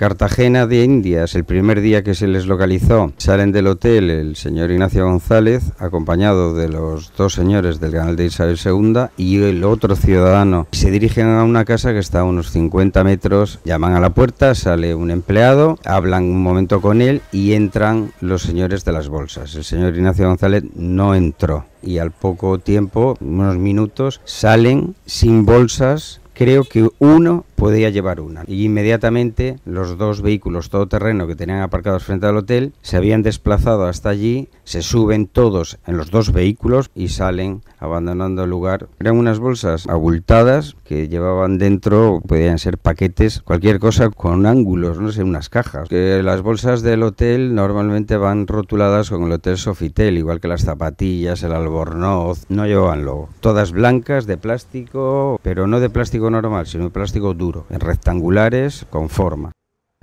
Cartagena de Indias, el primer día que se les localizó, salen del hotel el señor Ignacio González, acompañado de los dos señores del canal de Isabel II y el otro ciudadano. Se dirigen a una casa que está a unos 50 metros, llaman a la puerta, sale un empleado, hablan un momento con él y entran los señores de las bolsas. El señor Ignacio González no entró y al poco tiempo, unos minutos, salen sin bolsas creo que uno podía llevar una. Y inmediatamente los dos vehículos todoterreno que tenían aparcados frente al hotel se habían desplazado hasta allí, se suben todos en los dos vehículos y salen abandonando el lugar. Eran unas bolsas abultadas que llevaban dentro, podían ser paquetes, cualquier cosa con ángulos, no sé, unas cajas. Que las bolsas del hotel normalmente van rotuladas con el hotel Sofitel, igual que las zapatillas, el albornoz, no llevaban logo. Todas blancas de plástico, pero no de plástico normal, sino de plástico duro en rectangulares con forma.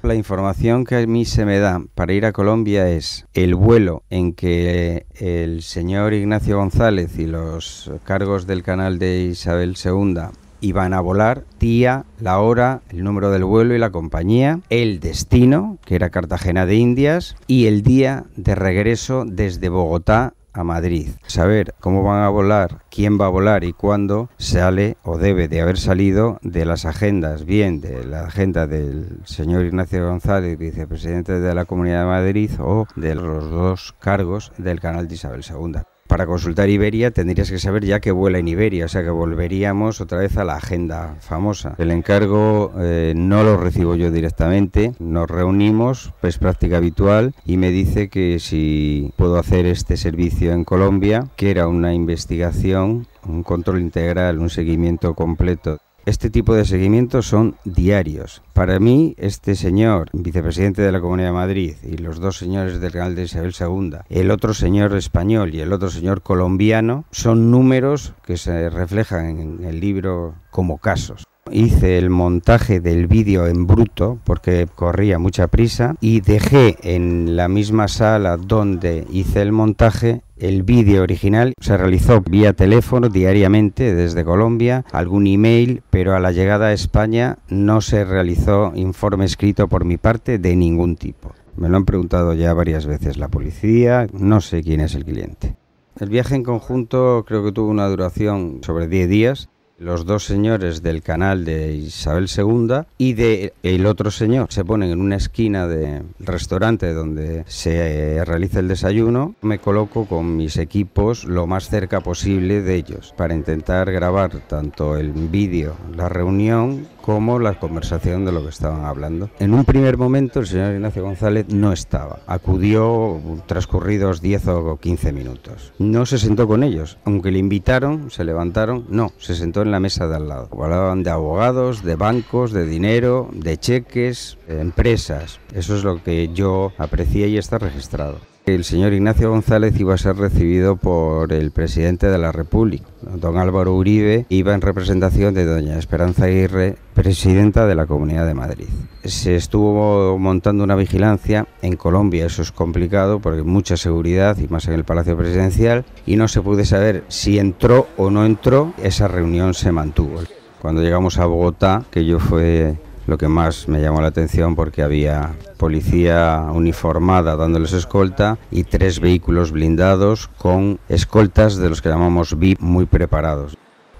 La información que a mí se me da para ir a Colombia es el vuelo en que eh, el señor Ignacio González y los cargos del canal de Isabel II iban a volar, día, la hora, el número del vuelo y la compañía, el destino, que era Cartagena de Indias, y el día de regreso desde Bogotá a Madrid. Saber cómo van a volar, quién va a volar y cuándo sale o debe de haber salido de las agendas, bien de la agenda del señor Ignacio González, vicepresidente de la Comunidad de Madrid, o de los dos cargos del canal de Isabel II para consultar Iberia tendrías que saber ya que vuela en Iberia, o sea que volveríamos otra vez a la agenda famosa. El encargo eh, no lo recibo yo directamente, nos reunimos, es pues, práctica habitual, y me dice que si puedo hacer este servicio en Colombia, que era una investigación, un control integral, un seguimiento completo este tipo de seguimientos son diarios. Para mí, este señor, vicepresidente de la Comunidad de Madrid, y los dos señores del canal de Isabel II, el otro señor español y el otro señor colombiano, son números que se reflejan en el libro como casos. Hice el montaje del vídeo en bruto porque corría mucha prisa y dejé en la misma sala donde hice el montaje el vídeo original se realizó vía teléfono diariamente desde Colombia, algún email, pero a la llegada a España no se realizó informe escrito por mi parte de ningún tipo. Me lo han preguntado ya varias veces la policía, no sé quién es el cliente. El viaje en conjunto creo que tuvo una duración sobre 10 días los dos señores del canal de Isabel II y de el otro señor se ponen en una esquina del restaurante donde se eh, realiza el desayuno. Me coloco con mis equipos lo más cerca posible de ellos para intentar grabar tanto el vídeo, la reunión como la conversación de lo que estaban hablando. En un primer momento el señor Ignacio González no estaba, acudió transcurridos 10 o 15 minutos. No se sentó con ellos, aunque le invitaron, se levantaron, no, se sentó en la mesa de al lado. Hablaban de abogados, de bancos, de dinero, de cheques, de empresas. Eso es lo que yo aprecié y está registrado. El señor Ignacio González iba a ser recibido por el presidente de la República. Don Álvaro Uribe iba en representación de doña Esperanza Aguirre, presidenta de la Comunidad de Madrid. Se estuvo montando una vigilancia en Colombia, eso es complicado porque mucha seguridad y más en el Palacio Presidencial y no se pudo saber si entró o no entró, esa reunión se mantuvo. Cuando llegamos a Bogotá, que yo fue lo que más me llamó la atención porque había policía uniformada dándoles escolta y tres vehículos blindados con escoltas de los que llamamos VIP muy preparados.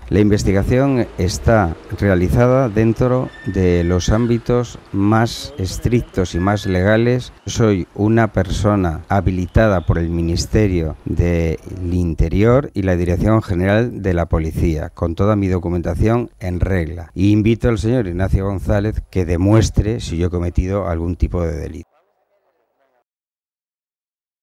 La investigación está realizada dentro de los ámbitos más estrictos y más legales. Soy una persona habilitada por el Ministerio del Interior y la Dirección General de la Policía, con toda mi documentación en regla. Y invito al señor Ignacio González que demuestre si yo he cometido algún tipo de delito.